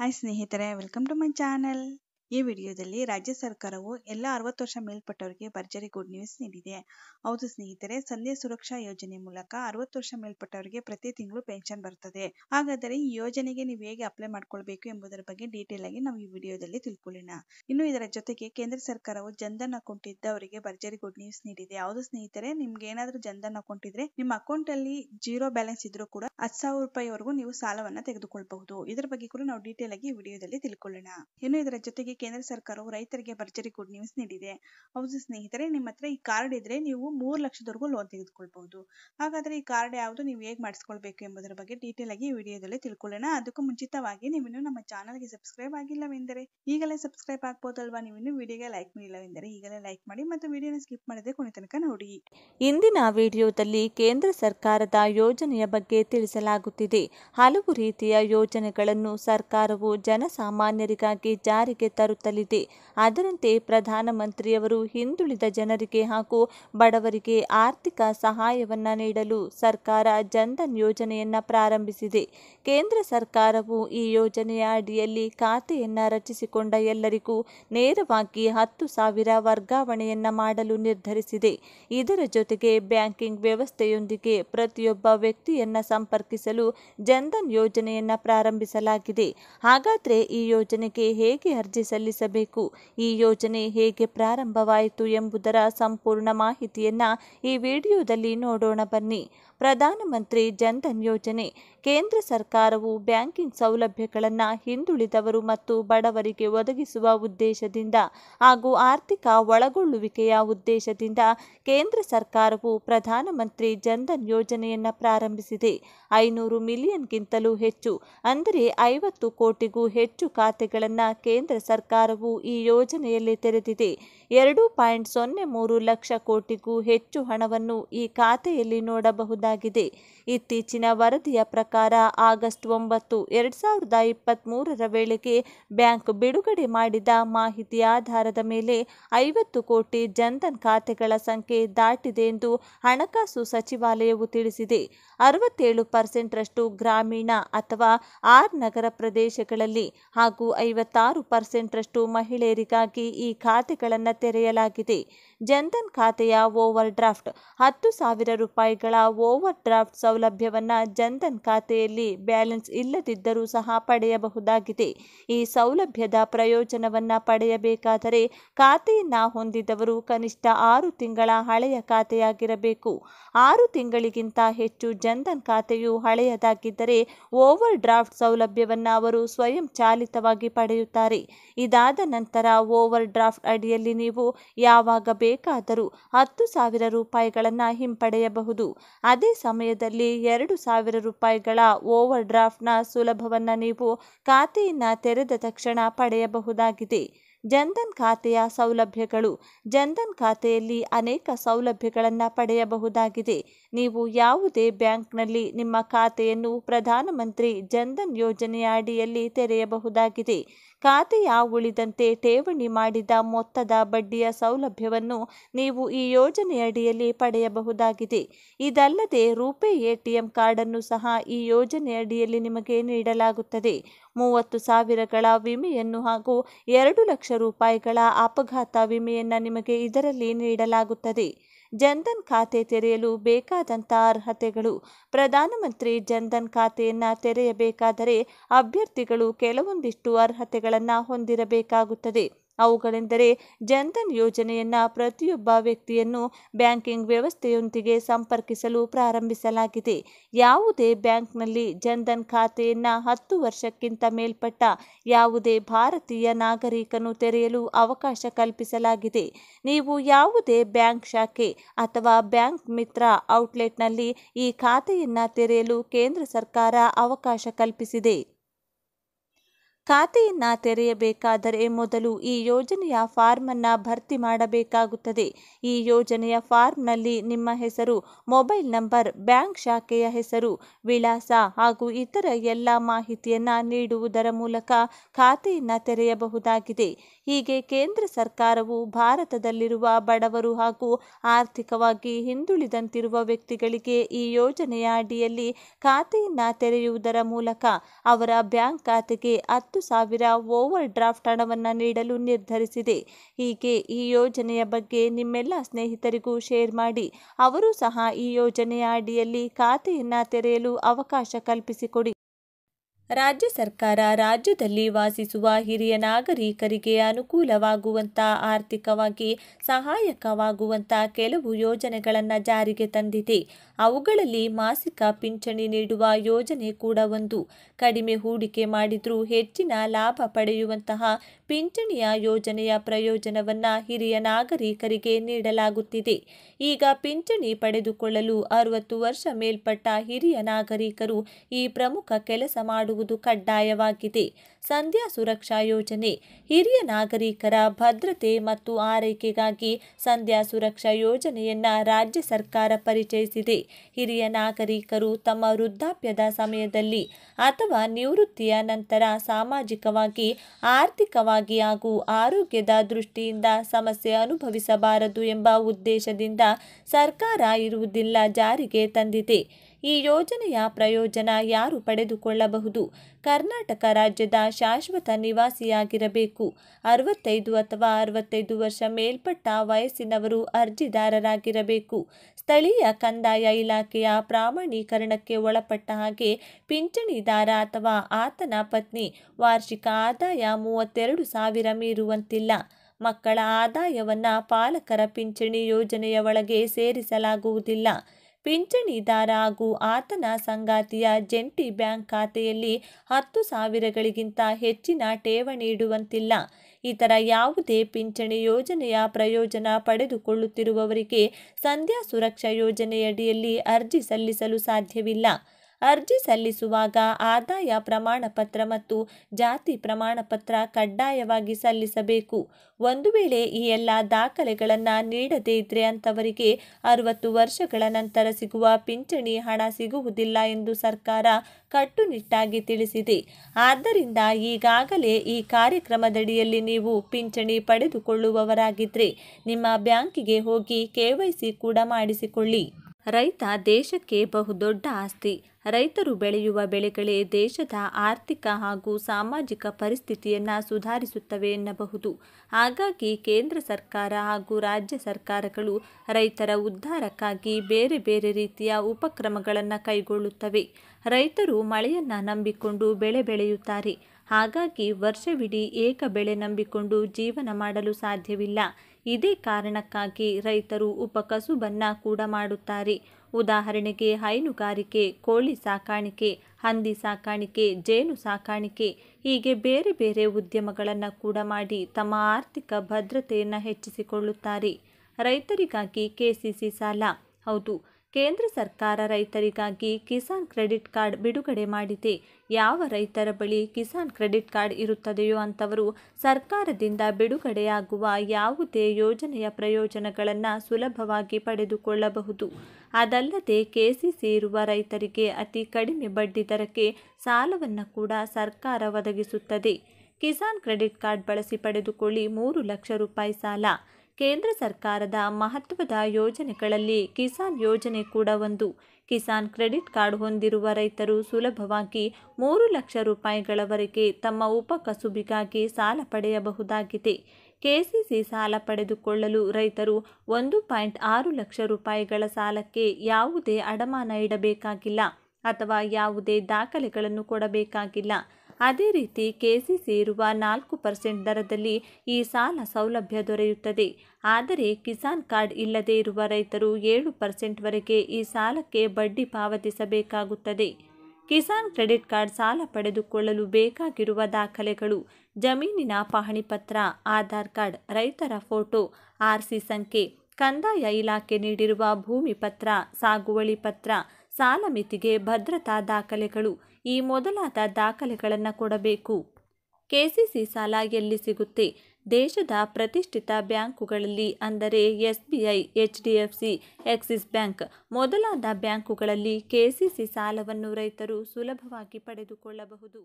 hi ಸ್ನೇಹಿತರೆ welcome to my channel ಈ ವಿಡಿಯೋದಲ್ಲಿ ರಾಜ್ಯ ಸರ್ಕಾರವು ಎಲ್ಲ ಅರವತ್ತು ವರ್ಷ ಮೇಲ್ಪಟ್ಟವರಿಗೆ ಭರ್ಜರಿ ಗುಡ್ ನ್ಯೂಸ್ ನೀಡಿದೆ ಹೌದು ಸ್ನೇಹಿತರೆ ಸಂಧ್ಯಾ ಸುರಕ್ಷಾ ಯೋಜನೆ ಮೂಲಕ ಅರವತ್ತು ವರ್ಷ ಮೇಲ್ಪಟ್ಟವರಿಗೆ ಪ್ರತಿ ತಿಂಗಳು ಪೆನ್ಷನ್ ಬರ್ತದೆ ಹಾಗಾದರೆ ಈ ಯೋಜನೆಗೆ ನೀವು ಹೇಗೆ ಅಪ್ಲೈ ಮಾಡ್ಕೊಳ್ಬೇಕು ಎಂಬುದರ ಬಗ್ಗೆ ಡೀಟೇಲ್ ಆಗಿ ನಾವು ಈ ವಿಡಿಯೋದಲ್ಲಿ ತಿಳ್ಕೊಳ್ಳೋಣ ಇನ್ನು ಇದರ ಜೊತೆಗೆ ಕೇಂದ್ರ ಸರ್ಕಾರವು ಜನ್ಧನ್ ಅಕೌಂಟ್ ಇದ್ದವರಿಗೆ ಭರ್ಜರಿ ಗುಡ್ ನ್ಯೂಸ್ ನೀಡಿದೆ ಹೌದು ಸ್ನೇಹಿತರೆ ನಿಮ್ಗೆ ಏನಾದ್ರೂ ಜನ್ಧನ್ ಅಕೌಂಟ್ ಇದ್ರೆ ನಿಮ್ಮ ಅಕೌಂಟ್ ಅಲ್ಲಿ ಜೀರೋ ಬ್ಯಾಲೆನ್ಸ್ ಇದ್ರೂ ಕೂಡ ಹತ್ತು ಸಾವಿರ ರೂಪಾಯಿವರೆಗೂ ನೀವು ಸಾಲವನ್ನ ತೆಗೆದುಕೊಳ್ಳಬಹುದು ಇದರ ಬಗ್ಗೆ ಕೂಡ ನಾವು ಡೀಟೇಲ್ ಆಗಿ ವಿಡಿಯೋದಲ್ಲಿ ತಿಳ್ಕೊಳ್ಳೋಣ ಇನ್ನು ಇದರ ಜೊತೆಗೆ ಕೇಂದ್ರ ಸರ್ಕಾರವು ರೈತರಿಗೆ ಭರ್ಜರಿ ಗುಡ್ ನ್ಯೂಸ್ ನೀಡಿದೆ ಹೌದು ಸ್ನೇಹಿತರೆ ನಿಮ್ಮ ಹತ್ರ ಈ ಕಾರ್ಡ್ ಇದ್ರೆ ನೀವು ಮೂರು ಲಕ್ಷದವರೆಗೂ ಲೋನ್ ತೆಗೆದುಕೊಳ್ಬಹುದು ಹಾಗಾದ್ರೆ ಈ ಕಾರ್ಡ್ ಯಾವುದು ನೀವು ಹೇಗೆ ಮಾಡಿಸ್ಕೊಳ್ಬೇಕು ಎಂಬುದರ ಬಗ್ಗೆ ಡೀಟೇಲ್ ಆಗಿ ವಿಡಿಯೋದಲ್ಲಿ ತಿಳ್ಕೊಳ್ಳೋಣ ಅದಕ್ಕೂ ಮುಂಚಿತವಾಗಿ ನೀವಿನ್ನು ನಮ್ಮ ಗೆ ಸಬ್ಸ್ಕ್ರೈಬ್ ಆಗಿಲ್ಲವೆಂದರೆ ಈಗಲೇ ಸಬ್ಸ್ಕ್ರೈಬ್ ಆಗ್ಬೋದಲ್ವಾ ನೀವಿನ್ನು ವಿಡಿಯೋಗೆ ಲೈಕ್ ಮಾಡಿಲ್ಲವೆಂದರೆ ಈಗಲೇ ಲೈಕ್ ಮಾಡಿ ಮತ್ತು ವಿಡಿಯೋನ ಸ್ಕಿಪ್ ಮಾಡದೆ ಕೊನೆ ತನಕ ನೋಡಿ ಇಂದಿನ ವಿಡಿಯೋದಲ್ಲಿ ಕೇಂದ್ರ ಸರ್ಕಾರದ ಯೋಜನೆಯ ಬಗ್ಗೆ ತಿಳಿಸಲಾಗುತ್ತಿದೆ ಹಲವು ರೀತಿಯ ಯೋಜನೆಗಳನ್ನು ಸರ್ಕಾರವು ಜನಸಾಮಾನ್ಯರಿಗಾಗಿ ಜಾರಿಗೆ ತರುವ ಬರುತ್ತಲಿದೆ ಅದರಂತೆ ಪ್ರಧಾನಮಂತ್ರಿಯವರು ಹಿಂದುಳಿದ ಜನರಿಗೆ ಹಾಗೂ ಬಡವರಿಗೆ ಆರ್ಥಿಕ ಸಹಾಯವನ್ನ ನೀಡಲು ಸರ್ಕಾರ ಜನ್ಧನ್ ಯೋಜನೆಯನ್ನ ಪ್ರಾರಂಭಿಸಿದೆ ಕೇಂದ್ರ ಸರ್ಕಾರವು ಈ ಯೋಜನೆಯ ಅಡಿಯಲ್ಲಿ ಖಾತೆಯನ್ನ ರಚಿಸಿಕೊಂಡ ಎಲ್ಲರಿಗೂ ನೇರವಾಗಿ ಹತ್ತು ಸಾವಿರ ವರ್ಗಾವಣೆಯನ್ನ ಮಾಡಲು ನಿರ್ಧರಿಸಿದೆ ಇದರ ಜೊತೆಗೆ ಬ್ಯಾಂಕಿಂಗ್ ವ್ಯವಸ್ಥೆಯೊಂದಿಗೆ ಪ್ರತಿಯೊಬ್ಬ ವ್ಯಕ್ತಿಯನ್ನ ಸಂಪರ್ಕಿಸಲು ಜನ್ಧನ್ ಯೋಜನೆಯನ್ನ ಪ್ರಾರಂಭಿಸಲಾಗಿದೆ ಹಾಗಾದರೆ ಈ ಯೋಜನೆಗೆ ಹೇಗೆ ಅರ್ಜಿ ಸಲ್ಲಿಸಬೇಕು ಈ ಯೋಜನೆ ಹೇಗೆ ಪ್ರಾರಂಭವಾಯಿತು ಎಂಬುದರ ಸಂಪೂರ್ಣ ಮಾಹಿತಿಯನ್ನ ಈ ವಿಡಿಯೋದಲ್ಲಿ ನೋಡೋಣ ಬನ್ನಿ ಪ್ರಧಾನಮಂತ್ರಿ ಜನ್ಧನ್ ಯೋಜನೆ ಕೇಂದ್ರ ಸರ್ಕಾರವು ಬ್ಯಾಂಕಿಂಗ್ ಸೌಲಭ್ಯಗಳನ್ನು ಹಿಂದುಳಿದವರು ಮತ್ತು ಬಡವರಿಗೆ ಒದಗಿಸುವ ಉದ್ದೇಶದಿಂದ ಹಾಗೂ ಆರ್ಥಿಕ ಒಳಗೊಳ್ಳುವಿಕೆಯ ಉದ್ದೇಶದಿಂದ ಕೇಂದ್ರ ಸರ್ಕಾರವು ಪ್ರಧಾನಮಂತ್ರಿ ಜನ್ಧನ್ ಯೋಜನೆಯನ್ನು ಪ್ರಾರಂಭಿಸಿದೆ ಐನೂರು ಮಿಲಿಯನ್ಗಿಂತಲೂ ಹೆಚ್ಚು ಅಂದರೆ ಐವತ್ತು ಕೋಟಿಗೂ ಹೆಚ್ಚು ಖಾತೆಗಳನ್ನು ಕೇಂದ್ರ ಸರ್ಕಾರ ಸರ್ಕಾರವು ಈ ಯೋಜನೆಯಲ್ಲಿ ತೆರೆದಿದೆ ಎರಡು ಪಾಯಿಂಟ್ ಸೊನ್ನೆ ಮೂರು ಲಕ್ಷ ಕೋಟಿಗೂ ಹೆಚ್ಚು ಹಣವನ್ನು ಈ ಖಾತೆಯಲ್ಲಿ ನೋಡಬಹುದಾಗಿದೆ ಇತ್ತೀಚಿನ ವರದಿಯ ಪ್ರಕಾರ ಆಗಸ್ಟ್ ಒಂಬತ್ತು ಎರಡ್ ಸಾವಿರದ ಮೂರರ ವೇಳೆಗೆ ಬ್ಯಾಂಕ್ ಬಿಡುಗಡೆ ಮಾಡಿದ ಮಾಹಿತಿ ಆಧಾರದ ಮೇಲೆ ಐವತ್ತು ಕೋಟಿ ಜನ್ಧನ್ ಖಾತೆಗಳ ಸಂಖ್ಯೆ ದಾಟಿದೆ ಎಂದು ಹಣಕಾಸು ಸಚಿವಾಲಯವು ತಿಳಿಸಿದೆ ಅರವತ್ತೇಳು ರಷ್ಟು ಗ್ರಾಮೀಣ ಅಥವಾ ಆರ್ ನಗರ ಪ್ರದೇಶಗಳಲ್ಲಿ ಹಾಗೂ ಐವತ್ತಾರು ಪರ್ಸೆಂಟ್ ಪರ್ಸೆಂಟ್ರಷ್ಟು ಮಹಿಳೆಯರಿಗಾಗಿ ಈ ಖಾತೆಗಳನ್ನು ತೆರೆಯಲಾಗಿದೆ ಜನಧನ್ ಖಾತೆಯ ಓವರ್ ಡ್ರಾಫ್ಟ್ ಹತ್ತು ಸಾವಿರ ರೂಪಾಯಿಗಳ ಓವರ್ ಡ್ರಾಫ್ಟ್ ಸೌಲಭ್ಯವನ್ನು ಜನ್ಧನ್ ಖಾತೆಯಲ್ಲಿ ಬ್ಯಾಲೆನ್ಸ್ ಇಲ್ಲದಿದ್ದರೂ ಸಹ ಪಡೆಯಬಹುದಾಗಿದೆ ಈ ಸೌಲಭ್ಯದ ಪ್ರಯೋಜನವನ್ನು ಪಡೆಯಬೇಕಾದರೆ ಖಾತೆಯನ್ನು ಹೊಂದಿದವರು ಕನಿಷ್ಠ ಆರು ತಿಂಗಳ ಹಳೆಯ ಖಾತೆಯಾಗಿರಬೇಕು ಆರು ತಿಂಗಳಿಗಿಂತ ಹೆಚ್ಚು ಜನ್ಧನ್ ಖಾತೆಯು ಹಳೆಯದಾಗಿದ್ದರೆ ಓವರ್ ಡ್ರಾಫ್ಟ್ ಸೌಲಭ್ಯವನ್ನು ಅವರು ಸ್ವಯಂ ಚಾಲಿತವಾಗಿ ಪಡೆಯುತ್ತಾರೆ ಇದಾದ ನಂತರ ಓವರ್ ಡ್ರಾಫ್ಟ್ ಅಡಿಯಲ್ಲಿ ನೀವು ಯಾವಾಗ ಬೇಕಾದರೂ ಹತ್ತು ಸಾವಿರ ರೂಪಾಯಿಗಳನ್ನು ಹಿಂಪಡೆಯಬಹುದು ಅದೇ ಸಮಯದಲ್ಲಿ ಎರಡು ಸಾವಿರ ರೂಪಾಯಿಗಳ ಓವರ್ ಡ್ರಾಫ್ಟ್ನ ಸುಲಭವನ್ನು ನೀವು ಖಾತೆಯನ್ನು ತೆರೆದ ತಕ್ಷಣ ಪಡೆಯಬಹುದಾಗಿದೆ ಜನ್ಧನ್ ಖಾತೆಯ ಸೌಲಭ್ಯಗಳು ಜನ್ಧನ್ ಖಾತೆಯಲ್ಲಿ ಅನೇಕ ಸೌಲಭ್ಯಗಳನ್ನು ಪಡೆಯಬಹುದಾಗಿದೆ ನೀವು ಯಾವುದೇ ಬ್ಯಾಂಕ್ನಲ್ಲಿ ನಿಮ್ಮ ಖಾತೆಯನ್ನು ಪ್ರಧಾನಮಂತ್ರಿ ಜನ್ಧನ್ ಯೋಜನೆಯ ಅಡಿಯಲ್ಲಿ ತೆರೆಯಬಹುದಾಗಿದೆ ಖಾತೆಯ ಉಳಿದಂತೆ ಠೇವಣಿ ಮಾಡಿದ ಮೊತ್ತದ ಬಡ್ಡಿಯ ಸೌಲಭ್ಯವನ್ನು ನೀವು ಈ ಯೋಜನೆಯಡಿಯಲ್ಲಿ ಪಡೆಯಬಹುದಾಗಿದೆ ಇದಲ್ಲದೆ ರೂಪೇ ಎಟಿಎಂ ಕಾರ್ಡನ್ನು ಸಹ ಈ ಯೋಜನೆಯಡಿಯಲ್ಲಿ ನಿಮಗೆ ನೀಡಲಾಗುತ್ತದೆ ಮೂವತ್ತು ಸಾವಿರಗಳ ವಿಮೆಯನ್ನು ಹಾಗೂ ಎರಡು ಲಕ್ಷ ರೂಪಾಯಿಗಳ ಅಪಘಾತ ವಿಮೆಯನ್ನು ನಿಮಗೆ ಇದರಲ್ಲಿ ನೀಡಲಾಗುತ್ತದೆ ಜನ್ಧನ್ ಖಾತೆ ತೆರೆಯಲು ಬೇಕಾದಂಥ ಅರ್ಹತೆಗಳು ಪ್ರಧಾನಮಂತ್ರಿ ಜನ್ಧನ್ ಖಾತೆಯನ್ನು ತೆರೆಯಬೇಕಾದರೆ ಅಭ್ಯರ್ಥಿಗಳು ಕೆಲವೊಂದಿಷ್ಟು ಅರ್ಹತೆಗಳನ್ನು ಹೊಂದಿರಬೇಕಾಗುತ್ತದೆ ಅವುಗಳೆಂದರೆ ಜನ್ಧನ್ ಯೋಜನೆಯನ್ನು ಪ್ರತಿಯೊಬ್ಬ ವ್ಯಕ್ತಿಯನ್ನು ಬ್ಯಾಂಕಿಂಗ್ ವ್ಯವಸ್ಥೆಯೊಂದಿಗೆ ಸಂಪರ್ಕಿಸಲು ಪ್ರಾರಂಭಿಸಲಾಗಿದೆ ಯಾವುದೇ ಬ್ಯಾಂಕ್ನಲ್ಲಿ ಜನ್ಧನ್ ಖಾತೆಯನ್ನು ಹತ್ತು ವರ್ಷಕ್ಕಿಂತ ಮೇಲ್ಪಟ್ಟ ಯಾವುದೇ ಭಾರತೀಯ ನಾಗರಿಕನು ತೆರೆಯಲು ಅವಕಾಶ ಕಲ್ಪಿಸಲಾಗಿದೆ ನೀವು ಯಾವುದೇ ಬ್ಯಾಂಕ್ ಶಾಖೆ ಅಥವಾ ಬ್ಯಾಂಕ್ ಮಿತ್ರ ಔಟ್ಲೆಟ್ನಲ್ಲಿ ಈ ಖಾತೆಯನ್ನು ತೆರೆಯಲು ಕೇಂದ್ರ ಸರ್ಕಾರ ಅವಕಾಶ ಕಲ್ಪಿಸಿದೆ ಖಾತೆಯನ್ನ ತೆರೆಯಬೇಕಾದರೆ ಮೊದಲು ಈ ಯೋಜನೆಯ ಫಾರ್ಮನ್ನು ಭರ್ತಿ ಮಾಡಬೇಕಾಗುತ್ತದೆ ಈ ಯೋಜನೆಯ ಫಾರ್ಮ್ನಲ್ಲಿ ನಿಮ್ಮ ಹೆಸರು ಮೊಬೈಲ್ ನಂಬರ್ ಬ್ಯಾಂಕ್ ಶಾಖೆಯ ಹೆಸರು ವಿಳಾಸ ಹಾಗೂ ಇತರ ಎಲ್ಲ ಮಾಹಿತಿಯನ್ನು ನೀಡುವುದರ ಮೂಲಕ ಖಾತೆಯನ್ನು ತೆರೆಯಬಹುದಾಗಿದೆ ಹೀಗೆ ಕೇಂದ್ರ ಸರ್ಕಾರವು ಭಾರತದಲ್ಲಿರುವ ಬಡವರು ಹಾಗೂ ಆರ್ಥಿಕವಾಗಿ ಹಿಂದುಳಿದಂತಿರುವ ವ್ಯಕ್ತಿಗಳಿಗೆ ಈ ಯೋಜನೆಯ ಅಡಿಯಲ್ಲಿ ಖಾತೆಯನ್ನು ತೆರೆಯುವುದರ ಮೂಲಕ ಅವರ ಬ್ಯಾಂಕ್ ಖಾತೆಗೆ ಹತ್ತು ಸಾವಿರ ಓವರ್ ಡ್ರಾಫ್ಟ್ ಹಣವನ್ನು ನೀಡಲು ನಿರ್ಧರಿಸಿದೆ ಹೀಗೆ ಈ ಯೋಜನೆಯ ಬಗ್ಗೆ ನಿಮ್ಮೆಲ್ಲ ಸ್ನೇಹಿತರಿಗೂ ಶೇರ್ ಮಾಡಿ ಅವರು ಸಹ ಈ ಯೋಜನೆಯ ಅಡಿಯಲ್ಲಿ ಖಾತೆಯನ್ನು ತೆರೆಯಲು ಅವಕಾಶ ಕಲ್ಪಿಸಿಕೊಡಿ ರಾಜ್ಯ ಸರ್ಕಾರ ರಾಜ್ಯದಲ್ಲಿ ವಾಸಿಸುವ ಹಿರಿಯ ನಾಗರಿಕರಿಗೆ ಅನುಕೂಲವಾಗುವಂಥ ಆರ್ಥಿಕವಾಗಿ ಸಹಾಯಕವಾಗುವಂಥ ಕೆಲವು ಯೋಜನೆಗಳನ್ನು ಜಾರಿಗೆ ತಂದಿದೆ ಅವುಗಳಲ್ಲಿ ಮಾಸಿಕ ಪಿಂಚಣಿ ನೀಡುವ ಯೋಜನೆ ಕೂಡ ಒಂದು ಕಡಿಮೆ ಹೂಡಿಕೆ ಮಾಡಿದರೂ ಹೆಚ್ಚಿನ ಲಾಭ ಪಡೆಯುವಂತಹ ಪಿಂಚಣಿಯ ಯೋಜನೆಯ ಪ್ರಯೋಜನವನ್ನು ಹಿರಿಯ ನಾಗರಿಕರಿಗೆ ನೀಡಲಾಗುತ್ತಿದೆ ಈಗ ಪಿಂಚಣಿ ಪಡೆದುಕೊಳ್ಳಲು ಅರವತ್ತು ವರ್ಷ ಮೇಲ್ಪಟ್ಟ ಹಿರಿಯ ನಾಗರಿಕರು ಈ ಪ್ರಮುಖ ಕೆಲಸ ಮಾಡುವುದು ಕಡ್ಡಾಯವಾಗಿದೆ ಸಂಧ್ಯಾ ಸುರಕ್ಷಾ ಯೋಜನೆ ಹಿರಿಯ ನಾಗರಿಕರ ಭದ್ರತೆ ಮತ್ತು ಆರೈಕೆಗಾಗಿ ಸಂಧ್ಯಾ ಸುರಕ್ಷಾ ಯೋಜನೆಯನ್ನು ರಾಜ್ಯ ಸರ್ಕಾರ ಪರಿಚಯಿಸಿದೆ ಹಿರಿಯ ನಾಗರಿಕರು ತಮ್ಮ ವೃದ್ಧಾಪ್ಯದ ಸಮಯದಲ್ಲಿ ಅಥವಾ ನಿವೃತ್ತಿಯ ನಂತರ ಸಾಮಾಜಿಕವಾಗಿ ಆರ್ಥಿಕವಾಗಿ ಹಾಗೂ ಆರೋಗ್ಯದ ದೃಷ್ಟಿಯಿಂದ ಸಮಸ್ಯೆ ಅನುಭವಿಸಬಾರದು ಎಂಬ ಉದ್ದೇಶದಿಂದ ಸರ್ಕಾರ ಇರುವುದಿಲ್ಲ ಜಾರಿಗೆ ತಂದಿದೆ ಈ ಯೋಜನೆಯ ಪ್ರಯೋಜನ ಯಾರು ಪಡೆದುಕೊಳ್ಳಬಹುದು ಕರ್ನಾಟಕ ರಾಜ್ಯದ ಶಾಶ್ವತ ನಿವಾಸಿಯಾಗಿರಬೇಕು ಅರವತ್ತೈದು ಅಥವಾ ಅರವತ್ತೈದು ವರ್ಷ ಮೇಲ್ಪಟ್ಟ ವಯಸ್ಸಿನವರು ಅರ್ಜಿದಾರರಾಗಿರಬೇಕು ಸ್ಥಳೀಯ ಕಂದಾಯ ಇಲಾಖೆಯ ಪ್ರಾಮಾಣೀಕರಣಕ್ಕೆ ಒಳಪಟ್ಟ ಹಾಗೆ ಪಿಂಚಣಿದಾರ ಅಥವಾ ಆತನ ಪತ್ನಿ ವಾರ್ಷಿಕ ಆದಾಯ ಮೂವತ್ತೆರಡು ಸಾವಿರ ಮೀರುವಂತಿಲ್ಲ ಮಕ್ಕಳ ಆದಾಯವನ್ನು ಪಾಲಕರ ಪಿಂಚಣಿ ಯೋಜನೆಯ ಒಳಗೆ ಸೇರಿಸಲಾಗುವುದಿಲ್ಲ ಪಿಂಚಣಿದಾರ ಹಾಗೂ ಆತನ ಸಂಗಾತಿಯ ಜಂಟಿ ಬ್ಯಾಂಕ್ ಖಾತೆಯಲ್ಲಿ ಹತ್ತು ಸಾವಿರಗಳಿಗಿಂತ ಹೆಚ್ಚಿನ ಠೇವಣಿ ಇಡುವಂತಿಲ್ಲ ಇತರ ಯಾವುದೇ ಪಿಂಚಣಿ ಯೋಜನೆಯ ಪ್ರಯೋಜನ ಪಡೆದುಕೊಳ್ಳುತ್ತಿರುವವರಿಗೆ ಸಂಧ್ಯಾ ಸುರಕ್ಷಾ ಯೋಜನೆಯಡಿಯಲ್ಲಿ ಅರ್ಜಿ ಸಲ್ಲಿಸಲು ಸಾಧ್ಯವಿಲ್ಲ ಅರ್ಜಿ ಸಲ್ಲಿಸುವಾಗ ಆದಾಯ ಪ್ರಮಾಣಪತ್ರ ಮತ್ತು ಜಾತಿ ಪ್ರಮಾಣಪತ್ರ ಕಡ್ಡಾಯವಾಗಿ ಸಲ್ಲಿಸಬೇಕು ಒಂದು ವೇಳೆ ಈ ಎಲ್ಲ ದಾಖಲೆಗಳನ್ನು ನೀಡದೇ ಇದ್ದರೆ ಅಂಥವರಿಗೆ ಅರವತ್ತು ವರ್ಷಗಳ ನಂತರ ಸಿಗುವ ಪಿಂಚಣಿ ಹಣ ಸಿಗುವುದಿಲ್ಲ ಎಂದು ಸರ್ಕಾರ ಕಟ್ಟುನಿಟ್ಟಾಗಿ ತಿಳಿಸಿದೆ ಆದ್ದರಿಂದ ಈಗಾಗಲೇ ಈ ಕಾರ್ಯಕ್ರಮದಡಿಯಲ್ಲಿ ನೀವು ಪಿಂಚಣಿ ಪಡೆದುಕೊಳ್ಳುವವರಾಗಿದ್ದರೆ ನಿಮ್ಮ ಬ್ಯಾಂಕಿಗೆ ಹೋಗಿ ಕೆವೈಸಿ ಕೂಡ ಮಾಡಿಸಿಕೊಳ್ಳಿ ರೈತ ದೇಶಕ್ಕೆ ಬಹುದೊಡ್ಡ ಆಸ್ತಿ ರೈತರು ಬೆಳೆಯುವ ಬೆಳೆಗಳೇ ದೇಶದ ಆರ್ಥಿಕ ಹಾಗೂ ಸಾಮಾಜಿಕ ಪರಿಸ್ಥಿತಿಯನ್ನು ಸುಧಾರಿಸುತ್ತವೆ ಎನ್ನಬಹುದು ಹಾಗಾಗಿ ಕೇಂದ್ರ ಸರ್ಕಾರ ಹಾಗೂ ರಾಜ್ಯ ಸರ್ಕಾರಗಳು ರೈತರ ಉದ್ಧಾರಕ್ಕಾಗಿ ಬೇರೆ ಬೇರೆ ರೀತಿಯ ಉಪಕ್ರಮಗಳನ್ನು ಕೈಗೊಳ್ಳುತ್ತವೆ ರೈತರು ಮಳೆಯನ್ನು ನಂಬಿಕೊಂಡು ಬೆಳೆ ಬೆಳೆಯುತ್ತಾರೆ ಹಾಗಾಗಿ ವರ್ಷವಿಡೀ ಏಕ ಬೆಳೆ ನಂಬಿಕೊಂಡು ಜೀವನ ಮಾಡಲು ಸಾಧ್ಯವಿಲ್ಲ ಇದೇ ಕಾರಣಕ್ಕಾಗಿ ರೈತರು ಉಪಕಸುಬನ್ನು ಕೂಡ ಮಾಡುತ್ತಾರೆ ಉದಾಹರಣೆಗೆ ಹೈನುಗಾರಿಕೆ ಕೋಳಿ ಸಾಕಾಣಿಕೆ ಹಂದಿ ಸಾಕಾಣಿಕೆ ಜೇನು ಸಾಕಾಣಿಕೆ ಹೀಗೆ ಬೇರೆ ಬೇರೆ ಉದ್ಯಮಗಳನ್ನು ಕೂಡ ಮಾಡಿ ತಮ್ಮ ಆರ್ಥಿಕ ಭದ್ರತೆಯನ್ನು ಹೆಚ್ಚಿಸಿಕೊಳ್ಳುತ್ತಾರೆ ರೈತರಿಗಾಗಿ ಕೆಸಿಸಿ ಸಾಲ ಹೌದು ಕೇಂದ್ರ ಸರ್ಕಾರ ರೈತರಿಗಾಗಿ ಕಿಸಾನ್ ಕ್ರೆಡಿಟ್ ಕಾರ್ಡ್ ಬಿಡುಗಡೆ ಮಾಡಿದೆ ಯಾವ ರೈತರ ಬಳಿ ಕಿಸಾನ್ ಕ್ರೆಡಿಟ್ ಕಾರ್ಡ್ ಇರುತ್ತದೆಯೋ ಅಂಥವರು ಸರ್ಕಾರದಿಂದ ಬಿಡುಗಡೆಯಾಗುವ ಯಾವುದೇ ಯೋಜನೆಯ ಪ್ರಯೋಜನಗಳನ್ನು ಸುಲಭವಾಗಿ ಪಡೆದುಕೊಳ್ಳಬಹುದು ಅದಲ್ಲದೆ ಕೆಸಿಸಿ ಇರುವ ರೈತರಿಗೆ ಅತಿ ಕಡಿಮೆ ಬಡ್ಡಿ ದರಕ್ಕೆ ಸಾಲವನ್ನು ಕೂಡ ಸರ್ಕಾರ ಒದಗಿಸುತ್ತದೆ ಕಿಸಾನ್ ಕ್ರೆಡಿಟ್ ಕಾರ್ಡ್ ಬಳಸಿ ಪಡೆದುಕೊಳ್ಳಿ ಮೂರು ಲಕ್ಷ ರೂಪಾಯಿ ಸಾಲ ಕೇಂದ್ರ ಸರ್ಕಾರದ ಮಹತ್ವದ ಯೋಜನೆಗಳಲ್ಲಿ ಕಿಸಾನ್ ಯೋಜನೆ ಕೂಡ ಒಂದು ಕಿಸಾನ್ ಕ್ರೆಡಿಟ್ ಕಾರ್ಡ್ ಹೊಂದಿರುವ ರೈತರು ಸುಲಭವಾಗಿ ಮೂರು ಲಕ್ಷ ರೂಪಾಯಿಗಳವರೆಗೆ ತಮ್ಮ ಉಪಕಸುಬಿಗಾಗಿ ಸಾಲ ಪಡೆಯಬಹುದಾಗಿದೆ ಕೆಸಿಸಿ ಸಾಲ ಪಡೆದುಕೊಳ್ಳಲು ರೈತರು ಒಂದು ಪಾಯಿಂಟ್ ಆರು ಲಕ್ಷ ರೂಪಾಯಿಗಳ ಸಾಲಕ್ಕೆ ಯಾವುದೇ ಅಡಮಾನ ಇಡಬೇಕಾಗಿಲ್ಲ ಅಥವಾ ಯಾವುದೇ ದಾಖಲೆಗಳನ್ನು ಕೊಡಬೇಕಾಗಿಲ್ಲ ಅದೇ ರೀತಿ ಕೆಸಿಸಿ ಇರುವ ನಾಲ್ಕು ಪರ್ಸೆಂಟ್ ದರದಲ್ಲಿ ಈ ಸಾಲ ಸೌಲಭ್ಯ ದೊರೆಯುತ್ತದೆ ಆದರೆ ಕಿಸಾನ್ ಕಾರ್ಡ್ ಇಲ್ಲದೇ ಇರುವ ರೈತರು ಏಳು ಪರ್ಸೆಂಟ್ವರೆಗೆ ಈ ಸಾಲಕ್ಕೆ ಬಡ್ಡಿ ಪಾವತಿಸಬೇಕಾಗುತ್ತದೆ ಕಿಸಾನ್ ಕ್ರೆಡಿಟ್ ಕಾರ್ಡ್ ಸಾಲ ಪಡೆದುಕೊಳ್ಳಲು ಬೇಕಾಗಿರುವ ದಾಖಲೆಗಳು ಜಮೀನಿನ ಪಹಣಿ ಪತ್ರ ಆಧಾರ್ ಕಾರ್ಡ್ ರೈತರ ಫೋಟೋ ಆರ್ಸಿ ಸಂಖ್ಯೆ ಕಂದಾಯ ಇಲಾಖೆ ನೀಡಿರುವ ಭೂಮಿ ಪತ್ರ ಸಾಗುವಳಿ ಪತ್ರ ಸಾಲ ಮಿತಿಗೆ ಭದ್ರತಾ ದಾಖಲೆಗಳು ಈ ಮೊದಲಾದ ದಾಖಲೆಗಳನ್ನು ಕೊಡಬೇಕು ಕೆಸಿಸಿ ಸಾಲ ಎಲ್ಲಿ ಸಿಗುತ್ತೆ ದೇಶದ ಪ್ರತಿಷ್ಠಿತ ಬ್ಯಾಂಕುಗಳಲ್ಲಿ ಅಂದರೆ SBI B I H D F C Axis bank ಮೊದಲಾದ ಬ್ಯಾಂಕುಗಳಲ್ಲಿ ಕೆಸಿಸಿ ಸಾಲವನ್ನು ರೈತರು ಸುಲಭವಾಗಿ ಪಡೆದುಕೊಳ್ಳಬಹುದು